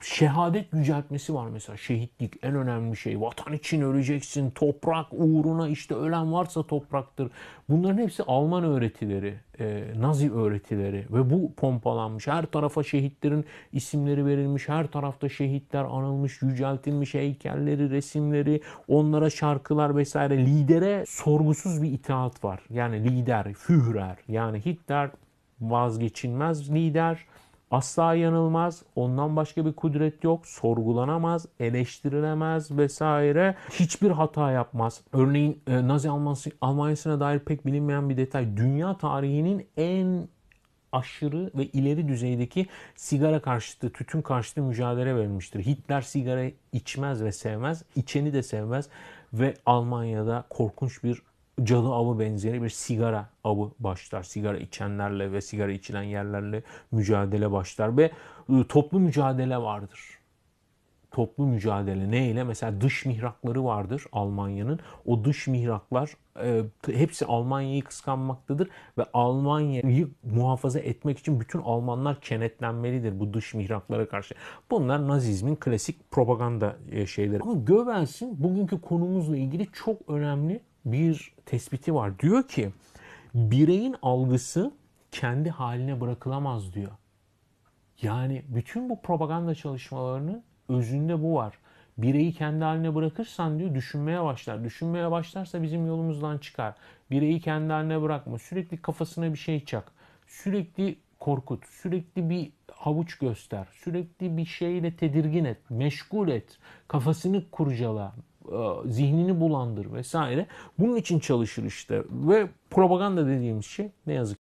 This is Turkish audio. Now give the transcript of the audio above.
şehadet yüceltmesi var mesela şehitlik en önemli şey vatan için öleceksin toprak uğruna işte ölen varsa topraktır bunların hepsi Alman öğretileri e, Nazi öğretileri ve bu pompalanmış her tarafa şehitlerin isimleri verilmiş her tarafta şehitler anılmış yüceltilmiş heykelleri resimleri onlara şarkılar vesaire lidere sorgusuz bir itaat var yani lider Führer yani Hitler vazgeçilmez lider asla yanılmaz. Ondan başka bir kudret yok. Sorgulanamaz, eleştirilemez vesaire. Hiçbir hata yapmaz. Örneğin e, Nazi Almanyası'na dair pek bilinmeyen bir detay. Dünya tarihinin en aşırı ve ileri düzeydeki sigara karşıtı, tütün karşıtı mücadele verilmiştir. Hitler sigara içmez ve sevmez, içeni de sevmez ve Almanya'da korkunç bir cadı avı benzeri bir sigara avı başlar. Sigara içenlerle ve sigara içilen yerlerle mücadele başlar ve e, toplu mücadele vardır. Toplu mücadele neyle? Mesela dış mihrakları vardır Almanya'nın. O dış mihraklar e, hepsi Almanya'yı kıskanmaktadır ve Almanya'yı muhafaza etmek için bütün Almanlar kenetlenmelidir bu dış mihraklara karşı. Bunlar Nazizmin klasik propaganda e, şeyleri. Ama Göbels'in bugünkü konumuzla ilgili çok önemli bir tespiti var. Diyor ki bireyin algısı kendi haline bırakılamaz diyor. Yani bütün bu propaganda çalışmalarının özünde bu var. Bireyi kendi haline bırakırsan diyor düşünmeye başlar. Düşünmeye başlarsa bizim yolumuzdan çıkar. Bireyi kendi haline bırakma. Sürekli kafasına bir şey çak. Sürekli korkut. Sürekli bir havuç göster. Sürekli bir şeyle tedirgin et. Meşgul et. Kafasını kurcala. E, zihnini bulandır vesaire. Bunun için çalışır işte ve propaganda dediğimiz şey ne yazık